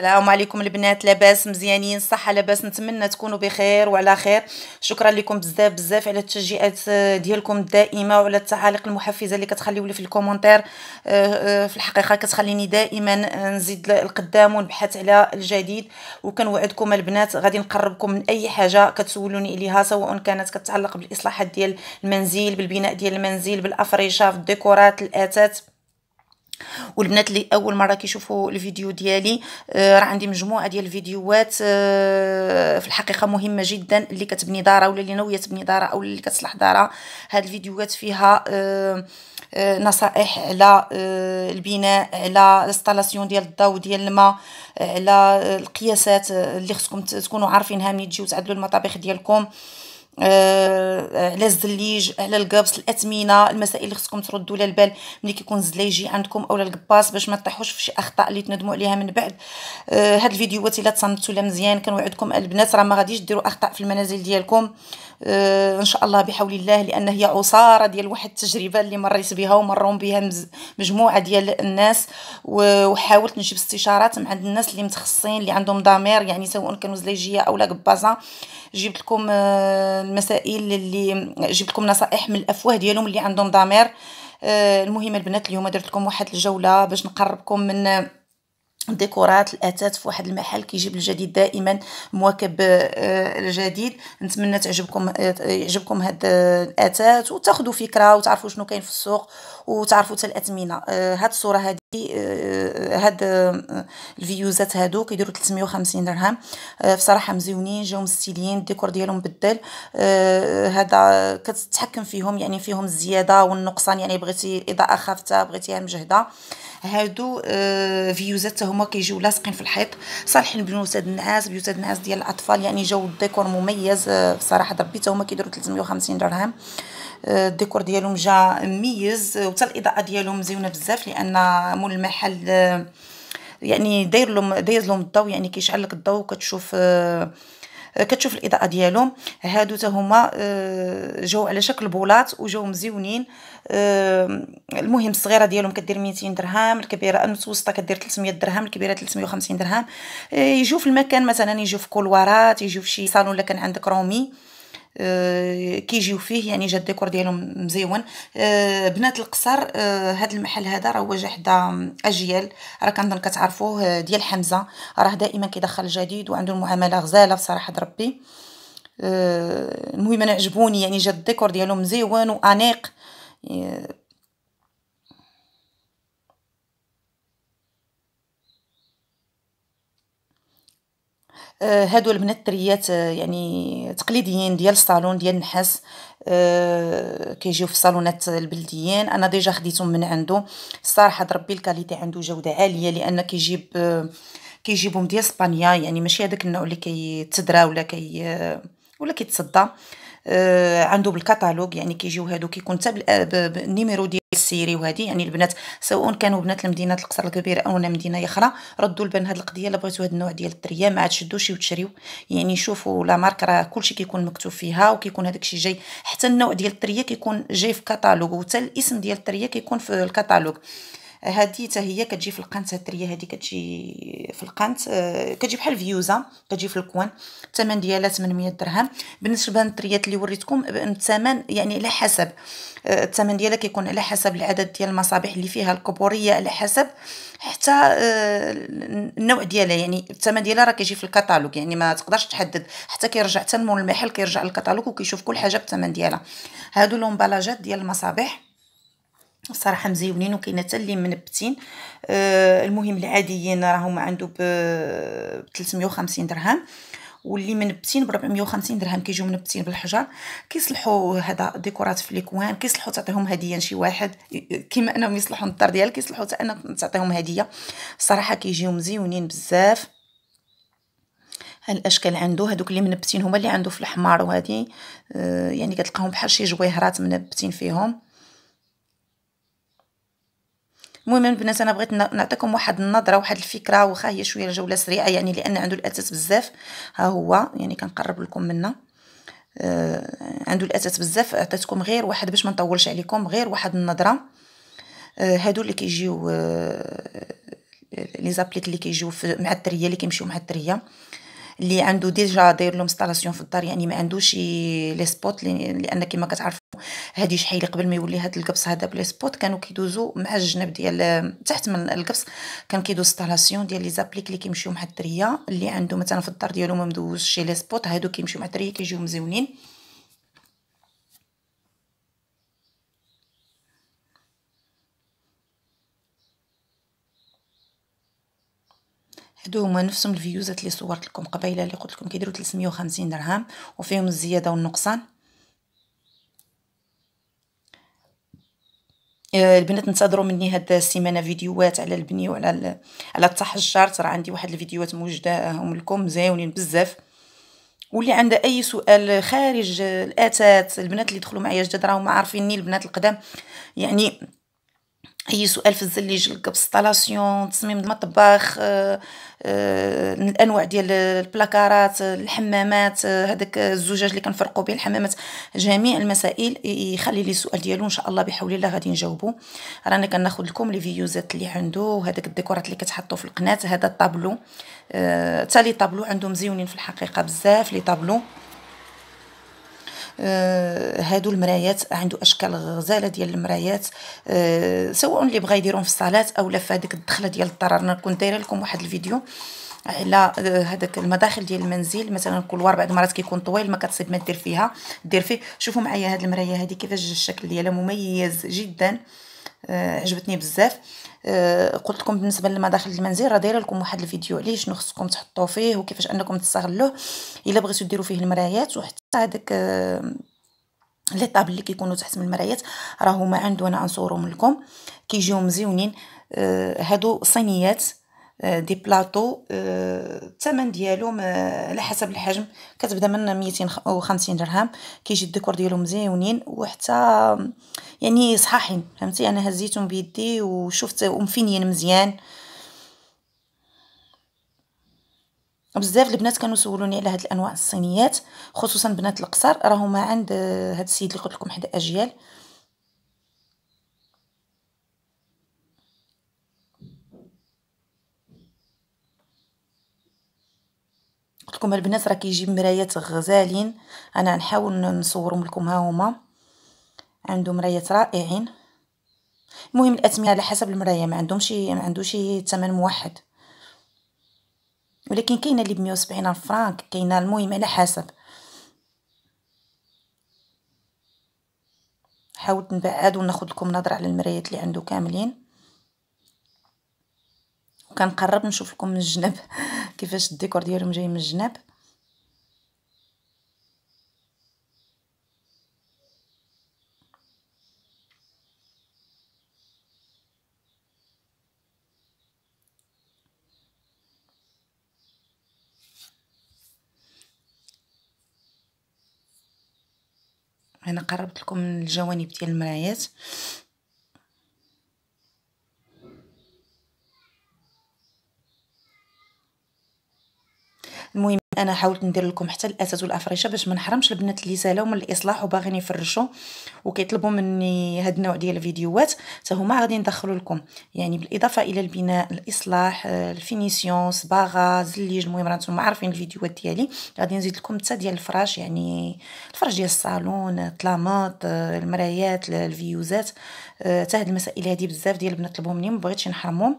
السلام عليكم البنات لاباس مزيانين صحة لاباس نتمنى تكونوا بخير وعلى خير شكرا لكم بزاف بزاف على التشجيعات آه، ديالكم الدائمه وعلى التعاليق المحفزه اللي كتخليو لي في الكومونتير آه، آه، في الحقيقه كتخليني دائما نزيد القدام ونبحث على الجديد وكنوعدكم البنات غادي نقربكم من اي حاجه كتسولوني اليها سواء كانت كتعلق بالاصلاحات ديال المنزل بالبناء ديال المنزل بالافريشه في الديكورات الاثاث والبنات اللي اول مره كيشوفوا الفيديو ديالي آه راه عندي مجموعه ديال الفيديوهات آه في الحقيقه مهمه جدا اللي كتبني دارها ولا اللي ناويه تبني دارها او اللي كتصلح دارها هاد الفيديوهات فيها آه, آه، نصائح على آه، البناء على الاستالاسيون ديال الضوء ديال الماء آه، على القياسات اللي خصكم تكونوا عارفينها ملي تجيو تعدلوا المطابخ ديالكم آه على آه، الزليج على القبص الاثمنه المسائل اللي خصكم تردوا لها البال ملي كيكون يجي عندكم اولا القباس باش ما تطيحوش في شي اخطاء اللي تندموا عليها من بعد آه، هاد الفيديوهات الا تصنتوا لها مزيان كنوعدكم البنات راه ما غاديش ديروا اخطاء في المنازل ديالكم آه، ان شاء الله بحول الله لان هي عصاره ديال واحد التجربه اللي مريت بها ومرون بها مجموعه ديال الناس وحاولت نجيب استشارات مع الناس اللي متخصصين اللي عندهم ضمير يعني سواء كانوا زليجيه او لا قبازه جبت لكم آه، المسائل اللي جبت لكم نصائح من الافواه ديالهم اللي عندهم ضمير آه، المهم البنات اليوم درت لكم واحد الجوله باش نقربكم من ديكورات الاثاث في واحد المحل كيجيب الجديد دائما مواكب آه، الجديد نتمنى تعجبكم آه، يعجبكم هذا آه، الاثاث وتاخذوا فكره وتعرفوا شنو كاين في السوق وتعرفوا حتى الاثمنه هاد الصوره هذه آه، هاد آه، الفيوزات هادو كيديروا 350 درهم آه، بصراحه مزيونين جاو مستيلين الديكور ديالهم بدل هذا كتتحكم فيهم يعني فيهم الزياده والنقصان يعني بغيتي اضاءه خافته بغيتيها مجهده هادو فيوزات هما كيجيو لاصقين في الحيط صالحين بنوت هاد النعاس بيوت هاد النعاس ديال الاطفال يعني جاو الديكور مميز بصراحه ربيته هما كيديروا 350 درهم آه، الديكور ديالهم جا مميز وحتى الاضاءه ديالهم مزيونه بزاف لان مول المحل آه، يعني داير لهم داير لهم الضوء يعني كيشعل لك الضوء وكتشوف آه، كتشوف الاضاءه ديالهم هادو حتى هما جاو على شكل بولات وجاو مزيونين المهم الصغيره ديالهم كدير 200 درهم الكبيره المتوسطه كدير 300 درهم الكبيره 350 درهم يجيو في المكان مثلا يجيو في كولوارات يجيو في شي صالون ولا كان عندك رومي آه، كيجيو فيه يعني جا الديكور ديالهم مزيون آه، بنات القصر هذا آه، المحل هذا راه واجه حدا اجيال راه كنظن كتعرفوه ديال حمزه راه دائما كيدخل الجديد وعنده المعامله غزاله بصراحه ربي المهم انا عجبوني يعني جا الديكور ديالهم مزيون وانيق آه، هادو البنات طريات آه، يعني تقليديين ديال الصالون ديال النحاس آه، كيجيو في الصالونات البلديين انا ديجا خديتهم من عنده الصراحه ربي الكاليتي عنده جوده عاليه لان كيجيب كيجيبهم ديال اسبانيا يعني ماشي هذاك النوع اللي كيتدرى ولا كي ولا كيتصدى آه، عنده بالكتالوج يعني كيجيو هادو كيكون حتى بالنيميرو آه، ديال السيري وهذه يعني البنات سواء كانوا بنات لمدينه القصر الكبير او مدينه اخرى ردوا البن هاد القضيه الا بغيتوا هاد النوع ديال الدريه ما تشدوش وتشريو يعني شوفوا لا مارك راه كلشي كيكون مكتوب فيها وكيكون هذاك الشيء جاي حتى النوع ديال الدريه كيكون جاي في كتالوج وحتى الاسم ديال الدريه كيكون في الكتالوج هذه حتى هي كتجي في القنت هاد هذه كتجي في القنت آه، كتجي بحال فيوزا كتجي في الكوان الثمن ديالها 800 درهم بالنسبه للدريات اللي وريتكم الثمن يعني على حسب آه، الثمن ديالها كيكون على حسب العدد ديال المصابيح اللي فيها الكبوريه على حسب حتى آه، النوع ديالها يعني الثمن ديالها راه كيجي في الكتالوج يعني ما تقدرش تحدد حتى كيرجع حتى المحل كيرجع للكتالوج وكيشوف كل حاجه بالثمن ديالها هادو لومبالاجات ديال المصابيح صراحه مزيونين وكاين حتى اللي منبتين آه المهم العاديين راهم عنده ب 350 درهم واللي منبتين ب 450 درهم كيجيو منبتين بالحجر كيصلحوا هذا ديكورات في ليكوان كيصلحوا تعطيهم هديه لشي واحد كما انهم يصلحوا الدار ديالك كيصلحوا حتى انك تعطيهم هديه الصراحه كيجيو مزيونين بزاف الاشكال عنده هذوك اللي منبتين هما اللي عنده في الحمار وهذه آه يعني كتلقاهم بحال شي جويهرات منبتين فيهم المهم البنات انا بغيت نعطيكم واحد النظره واحد الفكره واخا هي شويه جوله سريعه يعني لان عنده الاتات بزاف ها هو يعني كنقرب لكم منه آه عنده الاتات بزاف عطيتكم غير واحد باش ما نطولش عليكم غير واحد النظره آه هادو اللي كيجيو آه لي زابليك اللي كيجيو مع الدريه اللي كيمشيو مع الدريه اللي عنده ديجا داير له انستالاسيون في الدار يعني ما عندوش لي سبوت لان كما كتعرفوا هادي شحال قبل ما يولي هاد القبص هذا بلي سبوت كانوا كيدوزو مع الجنب ديال تحت من القبص كان كيدوز انستالاسيون ديال لي زابليك اللي كيمشيو مع الدريه اللي عنده مثلا في الدار ديالو ما مدوزش شي لي سبوت هادو كيمشيو مع الدريه كيجيو مزيونين هادو هما نفسهم الفيوزات اللي صورت لكم قبيله اللي قلت لكم كيديروا 350 درهم وفيهم الزياده والنقصان آه، البنات انتظروا مني هاد السيمانه فيديوهات على البني وعلى على التحجر ترى عندي واحد الفيديوهات موجداهم آه، لكم زاونين بزاف واللي عنده اي سؤال خارج الاتات البنات اللي دخلوا معايا جداد راهم عارفيني البنات القدام يعني اي سؤال في الزليج الكبسطالاسيون تصميم المطبخ آه، آه، الانواع ديال البلاكارات الحمامات هذاك الزجاج اللي كنفرقوا به الحمامات جميع المسائل يخلي لي السؤال ديالو ان شاء الله بحول الله غادي نجاوبو رانا كناخذ لكم لي فيوزات اللي عنده وهذاك الديكورات اللي كتحطوا في القناه هذا الطابلو حتى آه، لي طابلو عندهم مزيونين في الحقيقه بزاف لي طابلو آه، هادو المرايات عنده اشكال غزاله ديال المرايات آه، سواء اللي بغا يديرهم في الصالات اولا في هذيك الدخله ديال الدار انا كنت دايره لكم واحد الفيديو على هذاك آه، المداخل ديال المنزل مثلا كل واربع بعض المرات كيكون طويل ما كتصيب ما دير فيها دير فيه شوفوا معايا هاد المرايه هذه كيفاش الشكل ديالها مميز جدا آه، عجبتني بزاف آه، قلت لكم بالنسبه داخل المنزل راه دايره لكم واحد الفيديو عليه شنو خصكم تحطوا فيه وكيفاش انكم تستغلوه الا بغيتو ديروا فيه المرايات وحتى هذاك آه، لي طابل اللي كيكونوا تحت من المرايات راه هما عنده انا انصورهم لكم كيجيو مزيونين هادو صينيات دي بلاطو الثمن ديالهم على حسب الحجم كتبدا من 250 درهم كيجي الديكور ديالهم مزيونين وحتى يعني صحاحين فهمتي انا هزيتهم بيدي وشفت ومفينين مزيان بزاف البنات كانوا سولوني على هاد الانواع الصينيات خصوصا بنات القصر راهما عند آه، هاد السيد اللي قلت لكم حدا اجيال قلت لكم البنات راه كيجيب مرايات غزالين انا نحاول نصورهم لكم ها هما عنده مرايات رائعين المهم الأتمية على حسب المرايه ما عندهم شي ما عنده شي ثمن موحد ولكن كاينه اللي ب 170 فرانك كاينه المهم على حسب حاولت نبعد وناخذ لكم نظره على المرايات اللي عنده كاملين وكنقرب نشوف لكم من الجنب كيفاش الديكور ديالهم جاي من الجنب انا قربت لكم الجوانب ديال المرايات المهم انا حاولت ندير لكم حتى الاساس والافرشه باش ما نحرمش البنات اللي سالاو من الاصلاح وباغين يفرشوا وكيطلبوا مني هاد النوع ديال الفيديوهات حتى هما غادي ندخلوا لكم يعني بالاضافه الى البناء الاصلاح آه، الفينيسيون صباغه زليج المهم راه نتوما عارفين الفيديوهات ديالي غادي نزيد لكم حتى ديال الفراش يعني الفراش ديال الصالون الطلامات آه، المرايات الفيوزات آه، حتى هاد المسائل هادي بزاف ديال البنات طلبوا مني مبغيتش نحرمهم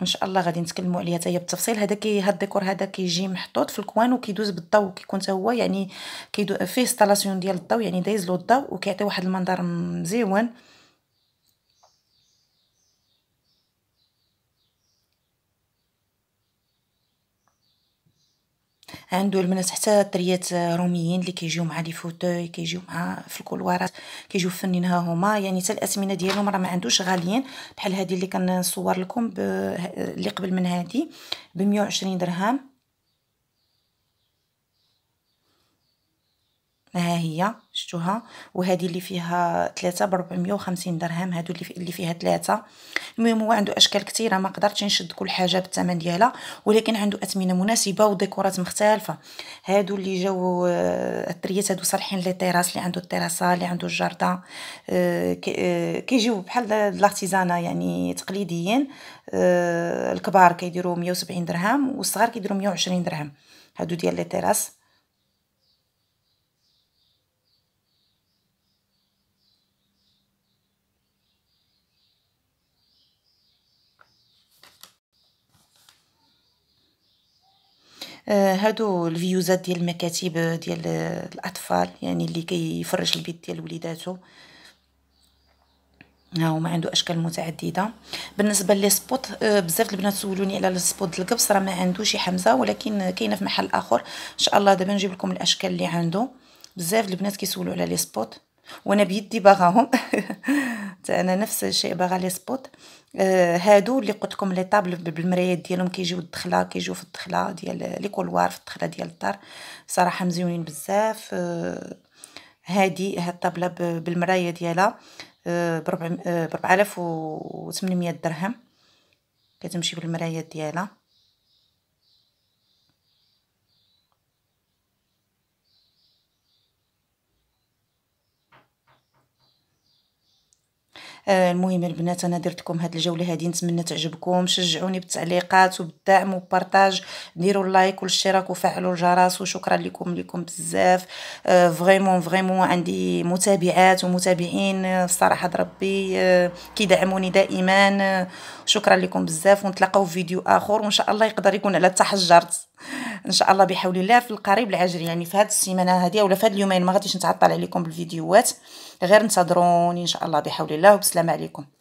ان شاء الله غادي نتكلموا عليها حتى هي بالتفصيل هذا كي هاد الديكور هذا كيجي محطوط في الكوان وكيدوز بالضوء كيكون حتى هو يعني كيدو فيه انستالاسيون ديال الضوء يعني دايز له الضوء وكيعطي واحد المنظر مزيون عنده البنات حتى الدريات روميين اللي كيجيو مع لي فوتوي كيجيو مع في الكولوارات كيجيو فنين ها هما يعني حتى الاثمنه ديالهم راه ما عندوش غاليين بحال هذه اللي كنصور لكم ب... اللي قبل من هذه ب 120 درهم ها هي شتوها وهذه اللي فيها ثلاثة ب 450 درهم هادو اللي, في اللي فيها ثلاثة المهم هو عنده اشكال كثيره ما قدرتش نشد كل حاجه بالثمن ديالها ولكن عنده اثمنه مناسبه وديكورات مختلفه هادو اللي جاو آه، الثريات هادو صالحين لي تيراس اللي عنده التيراسه اللي عنده الجردة آه، آه، كيجيو بحال الارتيزانه يعني تقليديين الكبار كيديروا 170 درهم والصغار كيديروا 120 درهم هادو ديال لي تيراس آه، هادو الفيوزات ديال المكاتب آه، ديال آه، الاطفال يعني اللي كيفرج البيت ديال وليداتو ها ما عنده اشكال متعدده بالنسبه لي سبوت بزاف البنات سولوني على السبوت القبص راه ما عندوش حمزه ولكن كاينه في محل اخر ان شاء الله دابا نجيب لكم الاشكال اللي عنده بزاف البنات كيسولوا على لي سبوت وانا بيدي باغاهم انا نفس الشيء باغا لي سبوت آه هادو اللي قلت لكم لي طابل بالمرايات ديالهم كيجيو الدخله كيجيو في الدخله ديال لي كولوار في الدخله ديال الدار صراحه مزيونين بزاف آه هادي هاد الطابله بالمرايه ديالها آه، ب 4800 آه، درهم كتمشي بالمرايات ديالها آه، المهم البنات انا درت لكم هذه الجوله هذه نتمنى تعجبكم شجعوني بالتعليقات وبالدعم وبارطاج ديروا اللايك والاشتراك وفعلوا الجرس وشكرا لكم لكم بزاف آه، فريمون فريمون عندي متابعات ومتابعين الصراحه آه، ربي كيدعموني دائما شكرا لكم بزاف ونتلاقاو في فيديو اخر وان شاء الله يقدر يكون على التحجرت ان شاء الله بحول الله في القريب العاجل يعني في هذه السيمانه هذه ولا في هذه اليومين ما غاديش نتعطل عليكم بالفيديوهات غير انتظروني ان شاء الله بحول الله وبسلامه عليكم